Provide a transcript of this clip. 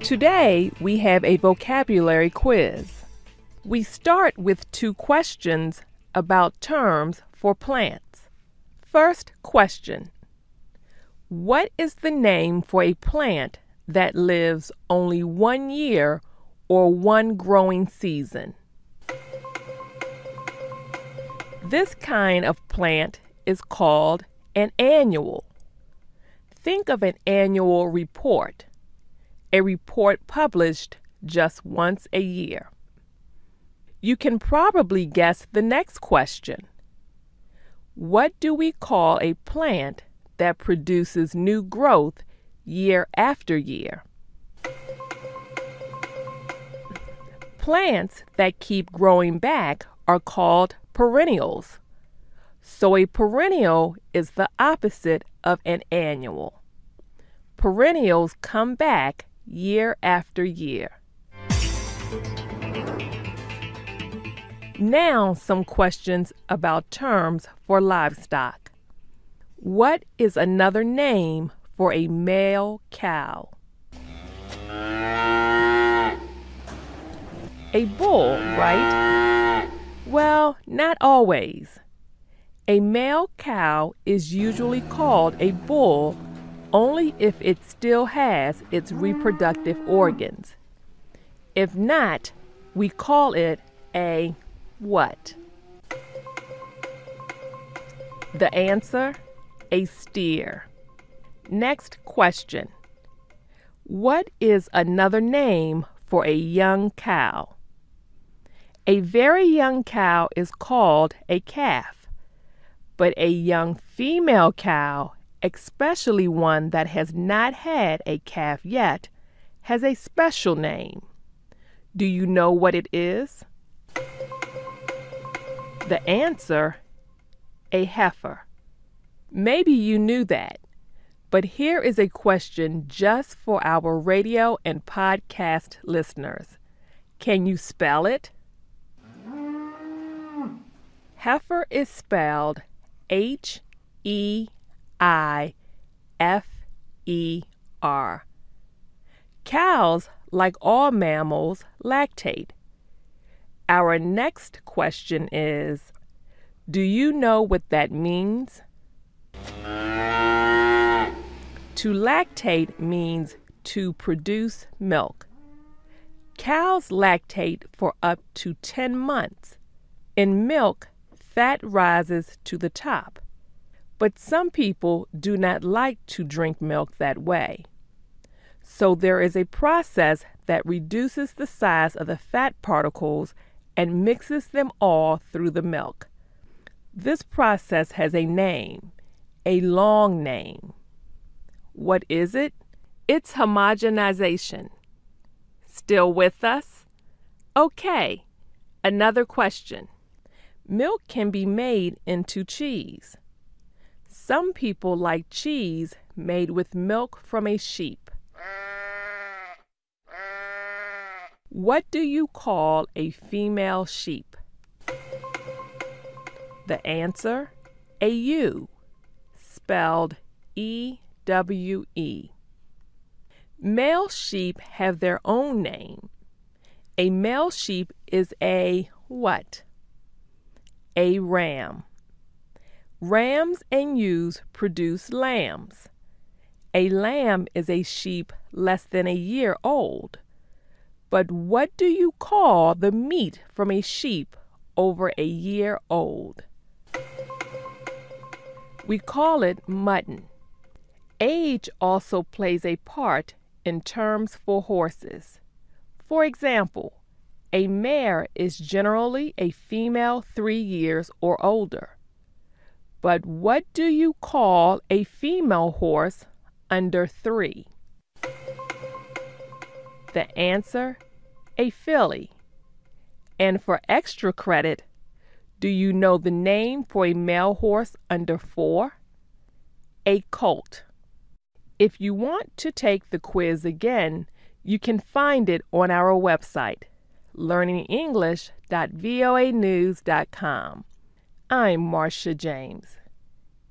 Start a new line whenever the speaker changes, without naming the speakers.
Today, we have a vocabulary quiz. We start with two questions about terms for plants. First question What is the name for a plant that lives only one year or one growing season? This kind of plant is called an annual. Think of an annual report, a report published just once a year. You can probably guess the next question. What do we call a plant that produces new growth year after year? Plants that keep growing back are called perennials. So a perennial is the opposite of an annual. Perennials come back year after year. Now, some questions about terms for livestock. What is another name for a male cow? A bull, right? Well, not always. A male cow is usually called a bull only if it still has its reproductive organs. If not, we call it a what? The answer a steer. Next question What is another name for a young cow? A very young cow is called a calf but a young female cow, especially one that has not had a calf yet, has a special name. Do you know what it is? The answer a heifer. Maybe you knew that, but here is a question just for our radio and podcast listeners. Can you spell it? Mm. Heifer is spelled H E I F E R. Cows, like all mammals, lactate. Our next question is Do you know what that means? To lactate means to produce milk. Cows lactate for up to 10 months. In milk, fat rises to the top. But some people do not like to drink milk that way. So there is a process that reduces the size of the fat particles and mixes them all through the milk. This process has a name, a long name. What is it? It's homogenization. Still with us? Okay, another question. Milk can be made into cheese. Some people like cheese made with milk from a sheep. What do you call a female sheep? The answer, a ewe, spelled E W E. Male sheep have their own name. A male sheep is a what? a ram. Rams and ewes produce lambs. A lamb is a sheep less than a year old. But what do you call the meat from a sheep over a year old? We call it mutton. Age also plays a part in terms for horses. For example, a mare is generally a female three years or older. But what do you call a female horse under three? The answer a filly. And for extra credit, do you know the name for a male horse under four? A colt. If you want to take the quiz again, you can find it on our website learningenglish.voanews.com. I'm Marcia James.